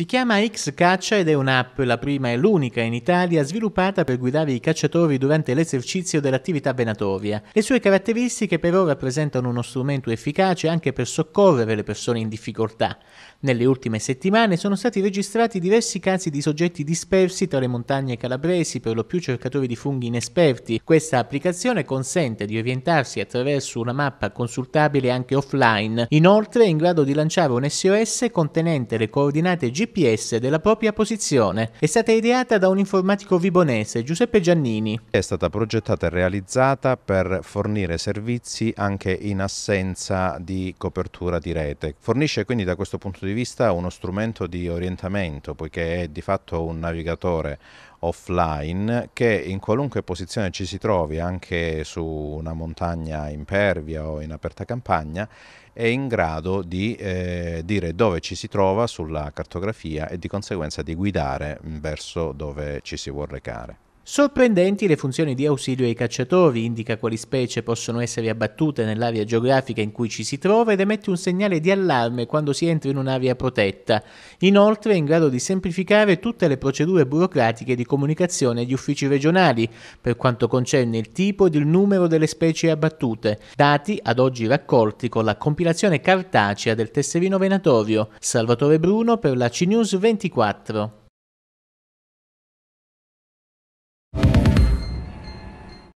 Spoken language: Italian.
Si chiama X Caccia ed è un'app, la prima e l'unica in Italia, sviluppata per guidare i cacciatori durante l'esercizio dell'attività venatoria. Le sue caratteristiche però rappresentano uno strumento efficace anche per soccorrere le persone in difficoltà. Nelle ultime settimane sono stati registrati diversi casi di soggetti dispersi tra le montagne calabresi, per lo più cercatori di funghi inesperti. Questa applicazione consente di orientarsi attraverso una mappa consultabile anche offline. Inoltre è in grado di lanciare un SOS contenente le coordinate GPS GPS della propria posizione. È stata ideata da un informatico vibonese, Giuseppe Giannini. È stata progettata e realizzata per fornire servizi anche in assenza di copertura di rete. Fornisce quindi da questo punto di vista uno strumento di orientamento, poiché è di fatto un navigatore offline che in qualunque posizione ci si trovi, anche su una montagna impervia o in aperta campagna, è in grado di eh, dire dove ci si trova sulla cartografia e di conseguenza di guidare mm, verso dove ci si vuole recare. Sorprendenti le funzioni di ausilio ai cacciatori, indica quali specie possono essere abbattute nell'area geografica in cui ci si trova ed emette un segnale di allarme quando si entra in un'area protetta. Inoltre è in grado di semplificare tutte le procedure burocratiche di comunicazione agli uffici regionali, per quanto concerne il tipo ed il numero delle specie abbattute, dati ad oggi raccolti con la compilazione cartacea del tesserino venatorio. Salvatore Bruno per la CNews 24.